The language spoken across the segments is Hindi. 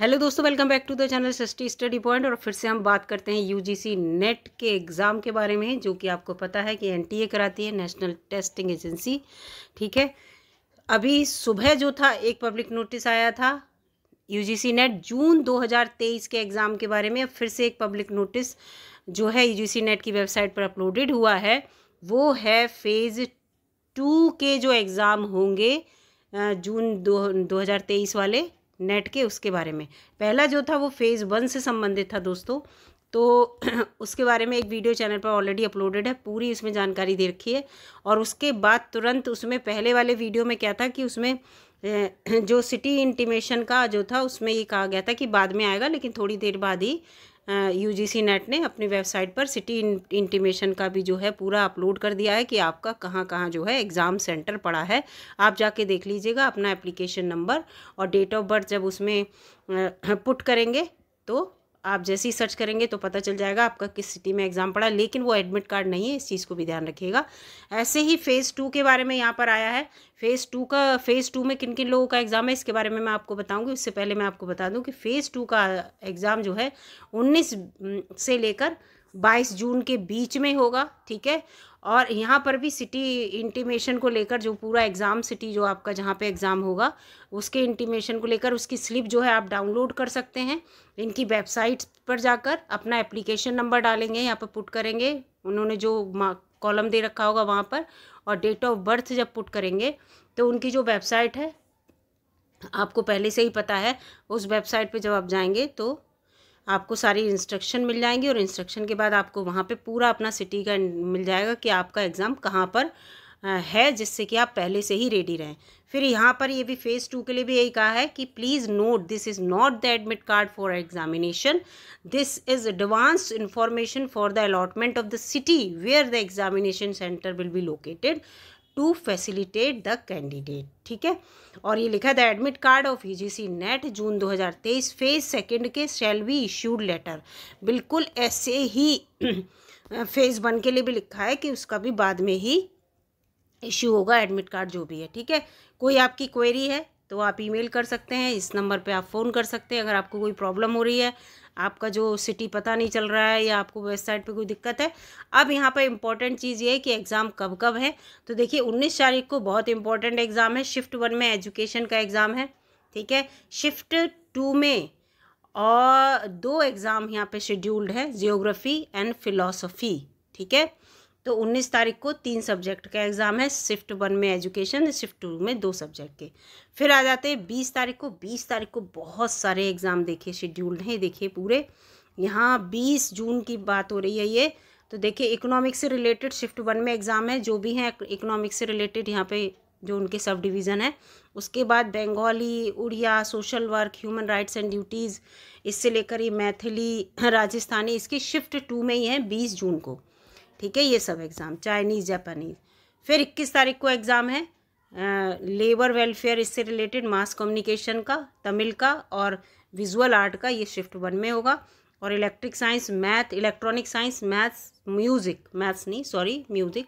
हेलो दोस्तों welcome back to the channel सस्टी स्टडी पॉइंट और फिर से हम बात करते हैं यूजीसी नेट के एग्ज़ाम के बारे में जो कि आपको पता है कि एनटीए कराती है नेशनल टेस्टिंग एजेंसी ठीक है अभी सुबह जो था एक पब्लिक नोटिस आया था यूजीसी नेट जून 2023 के एग्ज़ाम के बारे में फिर से एक पब्लिक नोटिस जो है यू नेट की वेबसाइट पर अपलोडेड हुआ है वो है फेज़ टू के जो एग्ज़ाम होंगे जून दो, दो वाले नेट के उसके बारे में पहला जो था वो फेज़ वन से संबंधित था दोस्तों तो उसके बारे में एक वीडियो चैनल पर ऑलरेडी अपलोडेड है पूरी इसमें जानकारी दे रखी है और उसके बाद तुरंत उसमें पहले वाले वीडियो में क्या था कि उसमें जो सिटी इंटीमेशन का जो था उसमें ये कहा गया था कि बाद में आएगा लेकिन थोड़ी देर बाद ही यू जी सी नेट ने अपनी वेबसाइट पर सिटी इंटीमेशन का भी जो है पूरा अपलोड कर दिया है कि आपका कहाँ कहाँ जो है एग्ज़ाम सेंटर पड़ा है आप जाके देख लीजिएगा अपना एप्लीकेशन नंबर और डेट ऑफ बर्थ जब उसमें पुट करेंगे तो आप जैसे ही सर्च करेंगे तो पता चल जाएगा आपका किस सिटी में एग्ज़ाम पड़ा लेकिन वो एडमिट कार्ड नहीं है इस चीज़ को भी ध्यान रखिएगा ऐसे ही फ़ेज़ टू के बारे में यहाँ पर आया है फ़ेज़ टू का फ़ेज़ टू में किन किन लोगों का एग्ज़ाम है इसके बारे में मैं आपको बताऊँगी उससे पहले मैं आपको बता दूँ कि फ़ेज़ टू का एग्ज़ाम जो है उन्नीस से लेकर बाईस जून के बीच में होगा ठीक है और यहाँ पर भी सिटी इंटीमेशन को लेकर जो पूरा एग्ज़ाम सिटी जो आपका जहाँ पे एग्ज़ाम होगा उसके इंटीमेशन को लेकर उसकी स्लिप जो है आप डाउनलोड कर सकते हैं इनकी वेबसाइट पर जाकर अपना एप्लीकेशन नंबर डालेंगे यहाँ पर पुट करेंगे उन्होंने जो कॉलम दे रखा होगा वहाँ पर और डेट ऑफ बर्थ जब पुट करेंगे तो उनकी जो वेबसाइट है आपको पहले से ही पता है उस वेबसाइट पर जब आप जाएंगे तो आपको सारी इंस्ट्रक्शन मिल जाएंगी और इंस्ट्रक्शन के बाद आपको वहाँ पे पूरा अपना सिटी का मिल जाएगा कि आपका एग्ज़ाम कहाँ पर है जिससे कि आप पहले से ही रेडी रहें फिर यहाँ पर ये भी फेज़ टू के लिए भी यही कहा है कि please note this is not the admit card for examination this is advance information for the allotment of the city where the examination centre will be located to facilitate the candidate ठीक है और ये लिखा था admit card of UGC NET June 2023 phase second के शैल बी इश्यूड लेटर बिल्कुल ऐसे ही फेज वन के लिए भी लिखा है कि उसका भी बाद में ही इश्यू होगा एडमिट कार्ड जो भी है ठीक है कोई आपकी क्वेरी है तो आप ईमेल कर सकते हैं इस नंबर पे आप फ़ोन कर सकते हैं अगर आपको कोई प्रॉब्लम हो रही है आपका जो सिटी पता नहीं चल रहा है या आपको वेबसाइट पे कोई दिक्कत है अब यहाँ पर इम्पॉर्टेंट चीज़ ये है कि एग्ज़ाम कब कब है तो देखिए उन्नीस तारीख को बहुत इंपॉर्टेंट एग्ज़ाम है शिफ्ट वन में एजुकेशन का एग्ज़ाम है ठीक है शिफ्ट टू में और दो एग्ज़ाम यहाँ पे शेड्यूल्ड है जियोग्राफी एंड फिलोसफी ठीक है तो उन्नीस तारीख को तीन सब्जेक्ट का एग्ज़ाम है शिफ्ट वन में एजुकेशन शिफ्ट टू में दो सब्जेक्ट के फिर आ जाते हैं बीस तारीख को बीस तारीख को बहुत सारे एग्ज़ाम देखे शेड्यूल नहीं देखिए पूरे यहाँ बीस जून की बात हो रही है ये तो देखिए इकोनॉमिक्स से रिलेटेड शिफ्ट वन में एग्ज़ाम है जो भी हैं इकोनॉमिक्स से रिलेटेड यहाँ पे जो उनके सब डिवीज़न है उसके बाद Bengali Odia social work human rights and duties इससे लेकर ये मैथिली राजस्थानी इसकी शिफ्ट टू में ही है बीस जून को ठीक है ये सब एग्ज़ाम चाइनीज़ जापानीज़ फिर इक्कीस तारीख को एग्ज़ाम है लेबर वेलफेयर इससे रिलेटेड मास कम्युनिकेशन का तमिल का और विजुअल आर्ट का ये शिफ्ट वन में होगा और electric science math electronic science maths music maths नहीं sorry music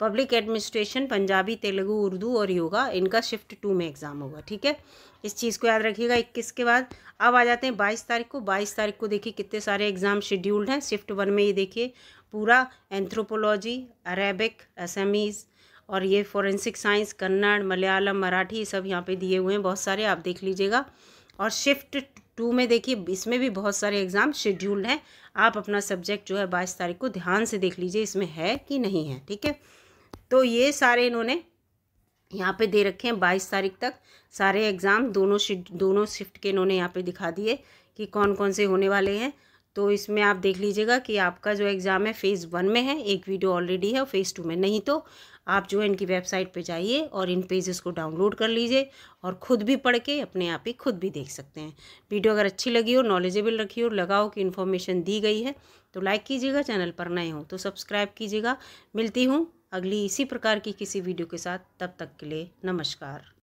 public administration Punjabi Telugu Urdu और योगा इनका शिफ्ट टू में एग्ज़ाम होगा ठीक है इस चीज़ को याद रखिएगा इक्कीस के बाद अब आ जाते हैं बाईस तारीख को बाईस तारीख को देखिए कितने सारे एग्ज़ाम शेड्यूल्ड हैं शिफ्ट वन में ये देखिए पूरा एंथ्रोपोलॉजी अरेबिक असमीज़ और ये फॉरेंसिक साइंस कन्नड़ मलयालम मराठी सब यहाँ पे दिए हुए हैं बहुत सारे आप देख लीजिएगा और शिफ्ट टू में देखिए इसमें भी बहुत सारे एग्ज़ाम शेड्यूल्ड हैं आप अपना सब्जेक्ट जो है बाईस तारीख को ध्यान से देख लीजिए इसमें है कि नहीं है ठीक है तो ये सारे इन्होंने यहाँ पे दे रखे हैं बाईस तारीख तक सारे एग्ज़ाम दोनों दोनों शिफ्ट के इन्होंने यहाँ पे दिखा दिए कि कौन कौन से होने वाले हैं तो इसमें आप देख लीजिएगा कि आपका जो एग्ज़ाम है फ़ेज़ वन में है एक वीडियो ऑलरेडी है और फ़ेज़ टू में नहीं तो आप जो है इनकी वेबसाइट पे जाइए और इन पेजेस को डाउनलोड कर लीजिए और ख़ुद भी पढ़ के अपने आप ही खुद भी देख सकते हैं वीडियो अगर अच्छी लगी हो नॉलेजेबल रखी हो लगाओ कि इन्फॉर्मेशन दी गई है तो लाइक कीजिएगा चैनल पर नए हों तो सब्सक्राइब कीजिएगा मिलती हूँ अगली इसी प्रकार की किसी वीडियो के साथ तब तक के लिए नमस्कार